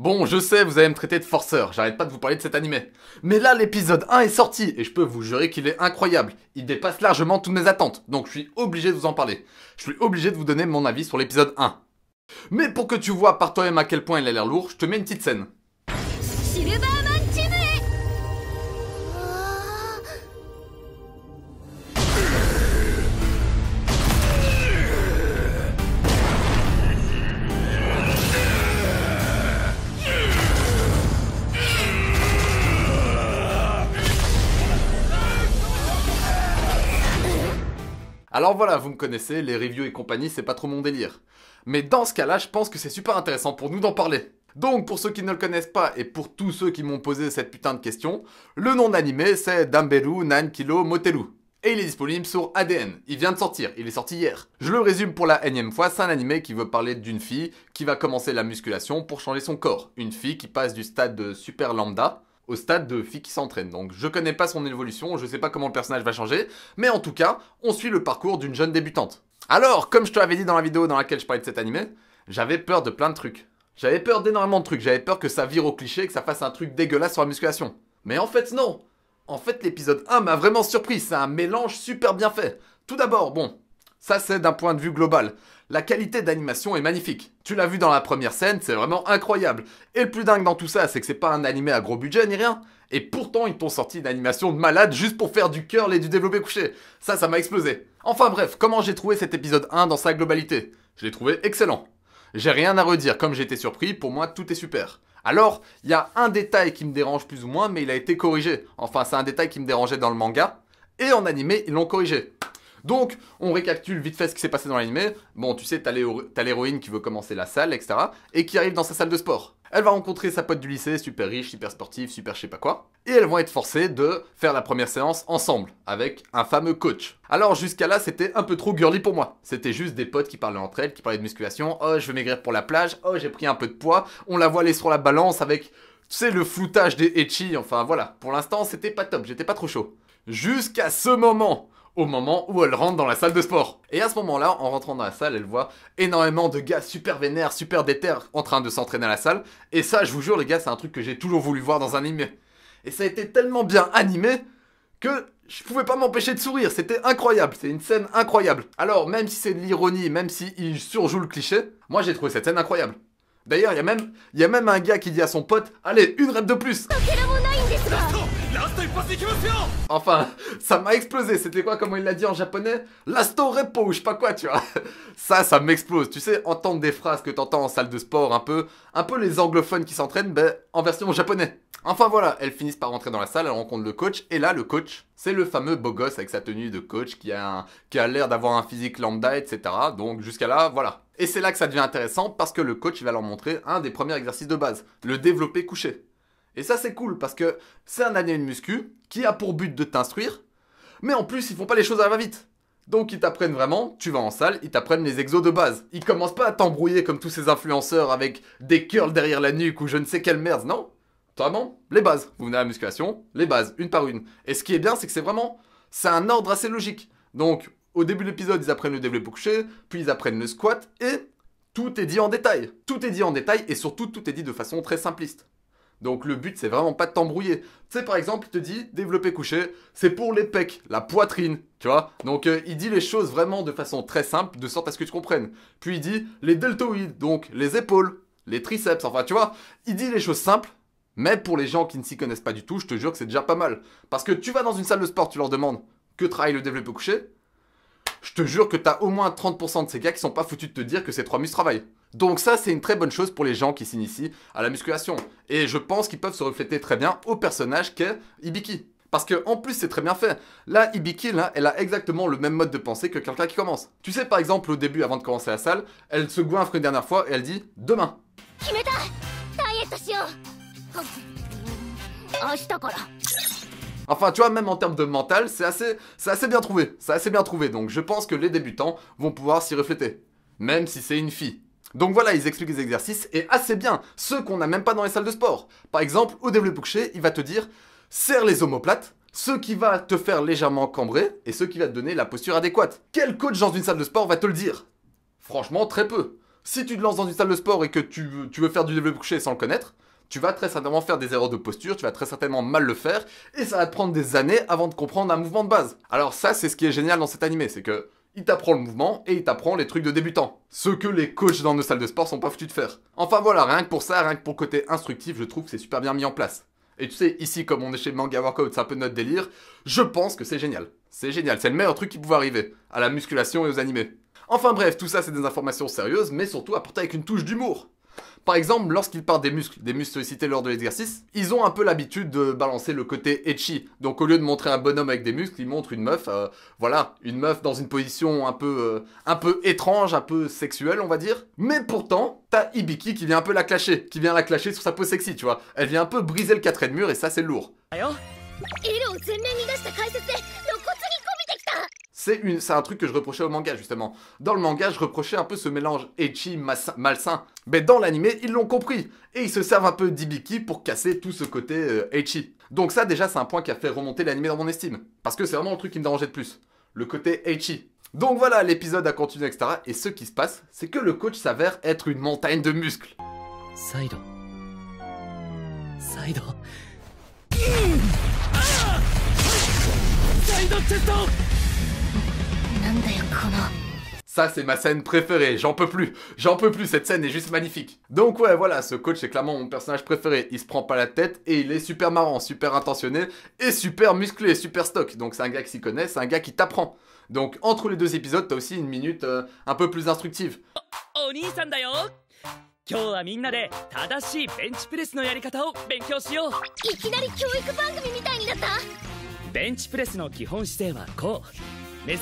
Bon, je sais, vous allez me traiter de forceur, j'arrête pas de vous parler de cet animé. Mais là, l'épisode 1 est sorti, et je peux vous jurer qu'il est incroyable. Il dépasse largement toutes mes attentes, donc je suis obligé de vous en parler. Je suis obligé de vous donner mon avis sur l'épisode 1. Mais pour que tu vois par toi-même à quel point il a l'air lourd, je te mets une petite scène. Alors voilà, vous me connaissez, les reviews et compagnie, c'est pas trop mon délire. Mais dans ce cas-là, je pense que c'est super intéressant pour nous d'en parler. Donc, pour ceux qui ne le connaissent pas et pour tous ceux qui m'ont posé cette putain de question, le nom d'animé c'est Damberu Nankilo Motelu. Et il est disponible sur ADN. Il vient de sortir, il est sorti hier. Je le résume pour la énième fois, c'est un animé qui veut parler d'une fille qui va commencer la musculation pour changer son corps. Une fille qui passe du stade de super lambda au stade de fille qui s'entraîne. Donc je connais pas son évolution, je sais pas comment le personnage va changer, mais en tout cas, on suit le parcours d'une jeune débutante. Alors, comme je te l'avais dit dans la vidéo dans laquelle je parlais de cet animé, j'avais peur de plein de trucs. J'avais peur d'énormément de trucs, j'avais peur que ça vire au cliché, que ça fasse un truc dégueulasse sur la musculation. Mais en fait non En fait l'épisode 1 m'a vraiment surpris, c'est un mélange super bien fait. Tout d'abord, bon, ça c'est d'un point de vue global. La qualité d'animation est magnifique. Tu l'as vu dans la première scène, c'est vraiment incroyable. Et le plus dingue dans tout ça, c'est que c'est pas un animé à gros budget ni rien. Et pourtant, ils t'ont sorti une animation de malade juste pour faire du curl et du développé couché. Ça, ça m'a explosé. Enfin bref, comment j'ai trouvé cet épisode 1 dans sa globalité Je l'ai trouvé excellent. J'ai rien à redire, comme j'ai été surpris, pour moi tout est super. Alors, il y a un détail qui me dérange plus ou moins, mais il a été corrigé. Enfin, c'est un détail qui me dérangeait dans le manga. Et en animé, ils l'ont corrigé. Donc, on récapitule vite fait ce qui s'est passé dans l'animé. Bon, tu sais, t'as l'héroïne qui veut commencer la salle, etc. Et qui arrive dans sa salle de sport. Elle va rencontrer sa pote du lycée, super riche, super sportive, super je sais pas quoi. Et elles vont être forcées de faire la première séance ensemble, avec un fameux coach. Alors jusqu'à là, c'était un peu trop girly pour moi. C'était juste des potes qui parlaient entre elles, qui parlaient de musculation. Oh, je veux maigrir pour la plage. Oh, j'ai pris un peu de poids. On la voit aller sur la balance avec, tu sais, le floutage des etchi. Enfin voilà, pour l'instant, c'était pas top, j'étais pas trop chaud. Jusqu'à ce moment au moment où elle rentre dans la salle de sport. Et à ce moment-là, en rentrant dans la salle, elle voit énormément de gars super vénères, super déter en train de s'entraîner à la salle. Et ça, je vous jure les gars, c'est un truc que j'ai toujours voulu voir dans un anime. Et ça a été tellement bien animé que je pouvais pas m'empêcher de sourire, c'était incroyable, c'est une scène incroyable. Alors même si c'est de l'ironie, même si il surjoue le cliché, moi j'ai trouvé cette scène incroyable. D'ailleurs, il y, a même, y a même un gars qui dit à son pote Allez, une rep de plus Enfin, ça m'a explosé. C'était quoi, comment il l'a dit en japonais Lasto repo ou je sais pas quoi, tu vois. Ça, ça m'explose. Tu sais, entendre des phrases que t'entends en salle de sport, un peu, un peu les anglophones qui s'entraînent, ben, en version japonais. Enfin voilà, elles finissent par rentrer dans la salle, elles rencontrent le coach, et là le coach, c'est le fameux beau gosse avec sa tenue de coach qui a, a l'air d'avoir un physique lambda, etc. Donc jusqu'à là, voilà. Et c'est là que ça devient intéressant parce que le coach va leur montrer un des premiers exercices de base, le développer couché. Et ça c'est cool parce que c'est un animal muscu qui a pour but de t'instruire, mais en plus ils font pas les choses à la va-vite. Donc ils t'apprennent vraiment, tu vas en salle, ils t'apprennent les exos de base. Ils commencent pas à t'embrouiller comme tous ces influenceurs avec des curls derrière la nuque ou je ne sais quelle merde, non vraiment les bases. Vous venez à la musculation, les bases, une par une. Et ce qui est bien, c'est que c'est vraiment, c'est un ordre assez logique. Donc, au début de l'épisode, ils apprennent le développé couché, puis ils apprennent le squat, et tout est dit en détail. Tout est dit en détail, et surtout, tout est dit de façon très simpliste. Donc le but, c'est vraiment pas de t'embrouiller. Tu sais, par exemple, il te dit, développer couché, c'est pour les pecs, la poitrine, tu vois. Donc euh, il dit les choses vraiment de façon très simple, de sorte à ce que tu comprennes. Puis il dit les deltoïdes, donc les épaules, les triceps, enfin tu vois. Il dit les choses simples, mais pour les gens qui ne s'y connaissent pas du tout, je te jure que c'est déjà pas mal. Parce que tu vas dans une salle de sport, tu leur demandes que travaille le développé couché, je te jure que t'as au moins 30% de ces gars qui sont pas foutus de te dire que ces trois muscles travaillent. Donc ça, c'est une très bonne chose pour les gens qui s'initient à la musculation. Et je pense qu'ils peuvent se refléter très bien au personnage qu'est Ibiki. Parce que en plus c'est très bien fait. Là, Ibiki, elle a exactement le même mode de pensée que quelqu'un qui commence. Tu sais par exemple au début avant de commencer la salle, elle se goinfre une dernière fois et elle dit demain. Enfin, tu vois, même en termes de mental, c'est assez, assez bien trouvé. C'est assez bien trouvé. Donc, je pense que les débutants vont pouvoir s'y refléter. Même si c'est une fille. Donc voilà, ils expliquent les exercices et assez bien, ceux qu'on n'a même pas dans les salles de sport. Par exemple, au développé couché, il va te dire serre les omoplates, ce qui va te faire légèrement cambrer et ce qui va te donner la posture adéquate. Quel coach dans une salle de sport va te le dire Franchement, très peu. Si tu te lances dans une salle de sport et que tu, veux faire du développé couché sans le connaître, tu vas très certainement faire des erreurs de posture, tu vas très certainement mal le faire, et ça va te prendre des années avant de comprendre un mouvement de base. Alors ça, c'est ce qui est génial dans cet animé, c'est que il t'apprend le mouvement et il t'apprend les trucs de débutant. Ce que les coachs dans nos salles de sport sont pas foutus de faire. Enfin voilà, rien que pour ça, rien que pour le côté instructif, je trouve que c'est super bien mis en place. Et tu sais, ici, comme on est chez Manga Workout, c'est un peu notre délire, je pense que c'est génial. C'est génial, c'est le meilleur truc qui pouvait arriver, à la musculation et aux animés. Enfin bref, tout ça c'est des informations sérieuses, mais surtout apportées avec une touche d'humour. Par exemple, lorsqu'ils partent des muscles, des muscles sollicités lors de l'exercice, ils ont un peu l'habitude de balancer le côté etchi. Donc au lieu de montrer un bonhomme avec des muscles, ils montrent une meuf, euh, voilà, une meuf dans une position un peu, euh, un peu étrange, un peu sexuelle, on va dire. Mais pourtant, t'as Ibiki qui vient un peu la clasher, qui vient la clasher sur sa peau sexy, tu vois. Elle vient un peu briser le 4 de mur et ça c'est lourd. Hein c'est un truc que je reprochais au manga justement. Dans le manga, je reprochais un peu ce mélange ecchi malsain. Mais dans l'animé, ils l'ont compris. Et ils se servent un peu d'Ibiki pour casser tout ce côté euh, Donc ça déjà, c'est un point qui a fait remonter l'animé dans mon estime. Parce que c'est vraiment le truc qui me dérangeait de plus. Le côté ecchi. Donc voilà, l'épisode a continué, etc. Et ce qui se passe, c'est que le coach s'avère être une montagne de muscles. Saido. Saido ça, c'est ma scène préférée, j'en peux plus, j'en peux plus, cette scène est juste magnifique. Donc ouais, voilà, ce coach est clairement mon personnage préféré, il se prend pas la tête et il est super marrant, super intentionné et super musclé, super stock. Donc c'est un gars qui s'y connaît, c'est un gars qui t'apprend. Donc entre les deux épisodes, t'as aussi une minute euh, un peu plus instructive. Mine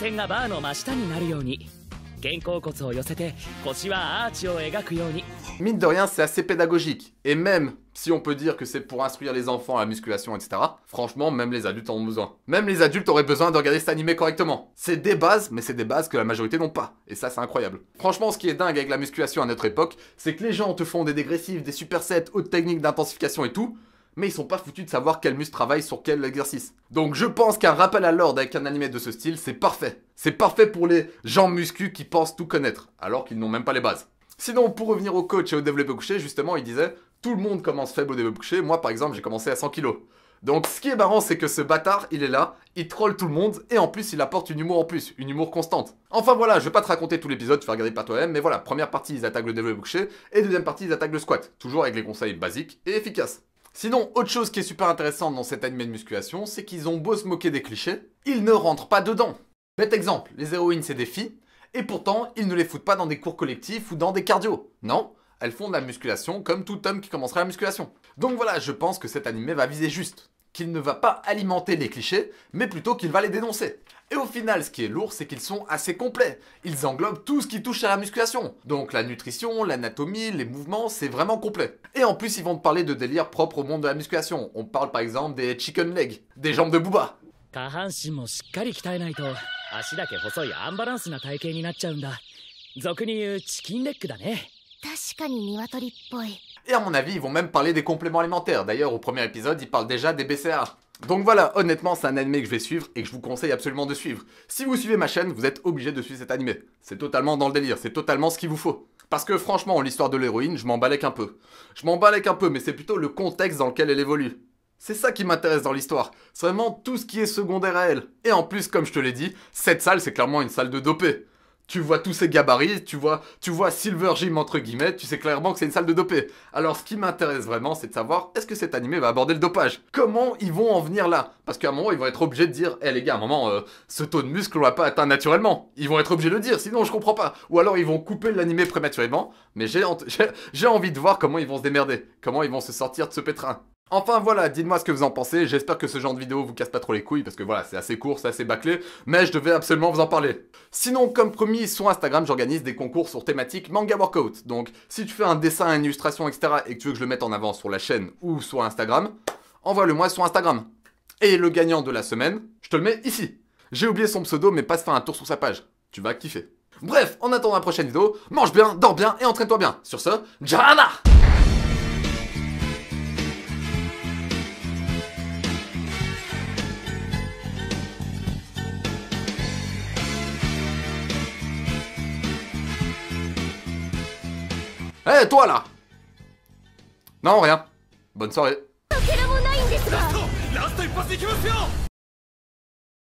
de rien, c'est assez pédagogique. Et même si on peut dire que c'est pour instruire les enfants à la musculation, etc., franchement, même les adultes en ont besoin. Même les adultes auraient besoin de regarder cet animé correctement. C'est des bases, mais c'est des bases que la majorité n'ont pas. Et ça, c'est incroyable. Franchement, ce qui est dingue avec la musculation à notre époque, c'est que les gens te font des dégressifs, des supersets, hautes techniques d'intensification et tout, mais ils sont pas foutus de savoir quel muscle travaille sur quel exercice. Donc je pense qu'un rappel à l'ordre avec un animé de ce style, c'est parfait. C'est parfait pour les gens muscu qui pensent tout connaître, alors qu'ils n'ont même pas les bases. Sinon, pour revenir au coach et au développé couché, justement, il disait tout le monde commence faible au développé couché. Moi, par exemple, j'ai commencé à 100 kg. Donc, ce qui est marrant, c'est que ce bâtard, il est là, il troll tout le monde, et en plus, il apporte une humour en plus, une humour constante. Enfin voilà, je vais pas te raconter tout l'épisode, tu vas regarder par toi-même, mais voilà, première partie, ils attaquent le développé couché, et deuxième partie, ils attaquent le squat, toujours avec les conseils basiques et efficaces. Sinon, autre chose qui est super intéressante dans cet anime de musculation, c'est qu'ils ont beau se moquer des clichés, ils ne rentrent pas dedans. Bête exemple, les héroïnes c'est des filles, et pourtant ils ne les foutent pas dans des cours collectifs ou dans des cardio. Non, elles font de la musculation comme tout homme qui commencerait la musculation. Donc voilà, je pense que cet anime va viser juste qu'il ne va pas alimenter les clichés, mais plutôt qu'il va les dénoncer. Et au final, ce qui est lourd, c'est qu'ils sont assez complets. Ils englobent tout ce qui touche à la musculation. Donc la nutrition, l'anatomie, les mouvements, c'est vraiment complet. Et en plus, ils vont te parler de délires propres au monde de la musculation. On parle par exemple des chicken legs, des jambes de booba. Et à mon avis, ils vont même parler des compléments alimentaires. D'ailleurs, au premier épisode, ils parlent déjà des BCA. Donc voilà, honnêtement, c'est un animé que je vais suivre et que je vous conseille absolument de suivre. Si vous suivez ma chaîne, vous êtes obligé de suivre cet anime. C'est totalement dans le délire, c'est totalement ce qu'il vous faut. Parce que franchement, l'histoire de l'héroïne, je m'en avec un peu. Je m'en avec un peu, mais c'est plutôt le contexte dans lequel elle évolue. C'est ça qui m'intéresse dans l'histoire, c'est vraiment tout ce qui est secondaire à elle. Et en plus, comme je te l'ai dit, cette salle, c'est clairement une salle de dopé tu vois tous ces gabarits, tu vois, tu vois Silver Jim entre guillemets, tu sais clairement que c'est une salle de dopé. Alors ce qui m'intéresse vraiment, c'est de savoir est-ce que cet animé va aborder le dopage Comment ils vont en venir là Parce qu'à un moment, ils vont être obligés de dire "Eh les gars, à un moment, euh, ce taux de muscle on va pas atteint naturellement." Ils vont être obligés de le dire, sinon je comprends pas. Ou alors ils vont couper l'animé prématurément, mais j'ai envie de voir comment ils vont se démerder, comment ils vont se sortir de ce pétrin. Enfin voilà, dites-moi ce que vous en pensez, j'espère que ce genre de vidéo vous casse pas trop les couilles parce que voilà, c'est assez court, c'est assez bâclé, mais je devais absolument vous en parler. Sinon, comme promis, sur Instagram, j'organise des concours sur thématique manga workout. Donc, si tu fais un dessin, une illustration, etc. et que tu veux que je le mette en avant sur la chaîne ou sur Instagram, envoie-le-moi sur Instagram. Et le gagnant de la semaine, je te le mets ici. J'ai oublié son pseudo, mais passe faire un tour sur sa page. Tu vas kiffer. Bref, en attendant la prochaine vidéo, mange bien, dors bien et entraîne-toi bien. Sur ce, Jana Eh, toi là Non, rien. Bonne soirée.